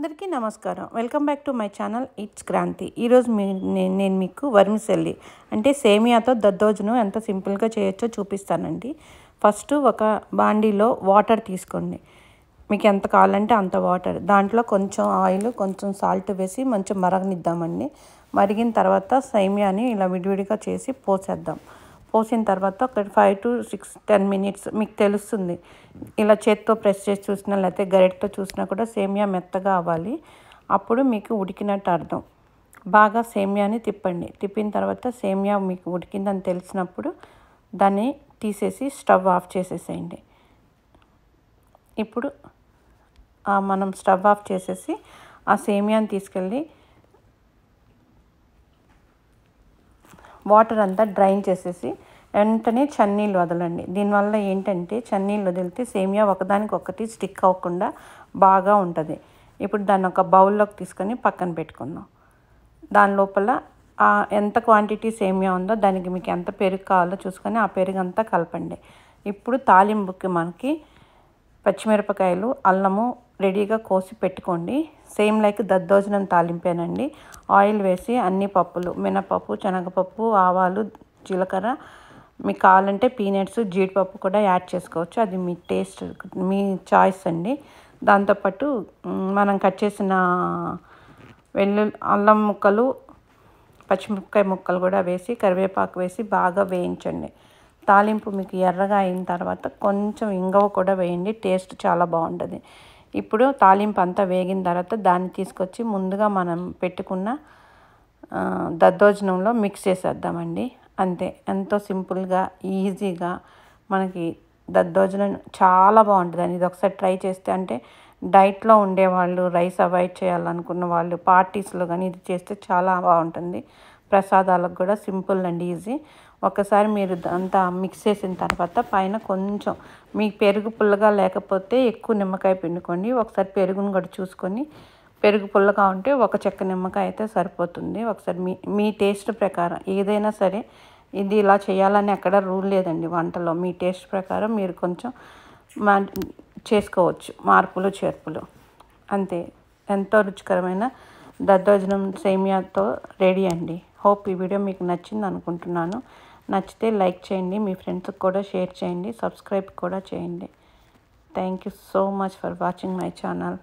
అందరికీ నమస్కారం welcome back to my channel it's Kranti ఈరోజు మీ నేను మీకు వర్మిసెల్లి అంటే సేమియాతో దద్దోజును ఎంత సింపుల్గా చేయొచ్చో చూపిస్తానండి ఫస్ట్ ఒక బాండీలో వాటర్ తీసుకోండి మీకు ఎంత కావాలంటే అంత వాటర్ దాంట్లో కొంచెం ఆయిల్ కొంచెం సాల్ట్ వేసి మంచిగా మరగనిద్దామండి మరిగిన తర్వాత సేమియాని ఇలా విడివిడిగా చేసి పోసేద్దాం పోసిన తర్వాత ఒక five to six ten minutes మీకు తెలుస్తుంది ఇలా చేత్తో ప్రెస్ చేసి చూసినా లేకపోతే గరెట్తో చూసినా కూడా సేమియా మెత్తగా అవ్వాలి అప్పుడు మీకు ఉడికినట్టు అర్థం బాగా సేమియాని తిప్పండి తిప్పిన తర్వాత సేమియా మీకు ఉడికిందని తెలిసినప్పుడు దాన్ని తీసేసి స్టవ్ ఆఫ్ చేసేసేయండి ఇప్పుడు మనం స్టవ్ ఆఫ్ చేసేసి ఆ సేమియాని తీసుకెళ్ళి వాటర్ అంతా డ్రైన్ చేసేసి వెంటనే చన్నీళ్ళు వదలండి దీనివల్ల ఏంటంటే చన్నీళ్ళు వదిలితే సేమియా ఒకదానికొకటి స్టిక్ అవ్వకుండా బాగా ఉంటుంది ఇప్పుడు దాన్ని ఒక బౌల్లోకి తీసుకొని పక్కన పెట్టుకుందాం దాని లోపల ఎంత క్వాంటిటీ సేమియా ఉందో దానికి మీకు ఎంత పెరుగు కావాలో చూసుకొని ఆ పెరుగు అంతా కలపండి ఇప్పుడు తాలింపుకి మనకి పచ్చిమిరపకాయలు అల్లము రెడీగా కోసి పెట్టుకోండి సేమ్ లైక్ దద్దోజనం తాలింపేనండి ఆయిల్ వేసి అన్ని పప్పులు మినపప్పు శనగపప్పు ఆవాలు జీలకర్ర మీకు కావాలంటే పీనట్స్ జీడిపప్పు కూడా యాడ్ చేసుకోవచ్చు అది మీ టేస్ట్ మీ చాయిస్ అండి దాంతోపాటు మనం కట్ చేసిన వెల్లు అల్లం ముక్కలు పచ్చిమిరపకాయ ముక్కలు కూడా వేసి కరివేపాకు వేసి బాగా వేయించండి తాలింపు మీకు ఎర్రగా అయిన తర్వాత కొంచెం ఇంగవ కూడా వేయండి టేస్ట్ చాలా బాగుంటుంది ఇప్పుడు తాలింపు అంతా వేగిన తర్వాత దాన్ని తీసుకొచ్చి ముందుగా మనం పెట్టుకున్న దద్దోజనంలో మిక్స్ చేసేద్దామండి అంతే ఎంతో సింపుల్గా ఈజీగా మనకి దద్దోజనం చాలా బాగుంటుందండి ఇది ఒకసారి ట్రై చేస్తే అంటే డైట్లో ఉండేవాళ్ళు రైస్ అవాయిడ్ చేయాలనుకున్న వాళ్ళు పార్టీస్లో కానీ ఇది చేస్తే చాలా బాగుంటుంది ప్రసాదాలకు కూడా సింపుల్ అండి ఈజీ ఒకసారి మీరు అంతా మిక్స్ చేసిన తర్వాత పైన కొంచెం మీ పెరుగు పుల్లగా లేకపోతే ఎక్కువ నిమ్మకాయ పిండుకోండి ఒకసారి పెరుగును కూడా చూసుకొని పెరుగు పుల్లగా ఉంటే ఒక చెక్క నిమ్మకాయ అయితే సరిపోతుంది ఒకసారి మీ మీ టేస్ట్ ప్రకారం ఏదైనా సరే ఇది ఇలా చేయాలని ఎక్కడ రూల్ లేదండి వంటలో మీ టేస్ట్ ప్రకారం మీరు కొంచెం మా చేసుకోవచ్చు మార్పులు చేర్పులు అంతే ఎంతో రుచికరమైన దద్దోజనం సేమియాతో రెడీ అండి హోప్ ఈ వీడియో మీకు నచ్చింది అనుకుంటున్నాను నచ్చితే లైక్ చేయండి మీ ఫ్రెండ్స్కి కూడా షేర్ చేయండి సబ్స్క్రైబ్ కూడా చేయండి thank you so much for watching my channel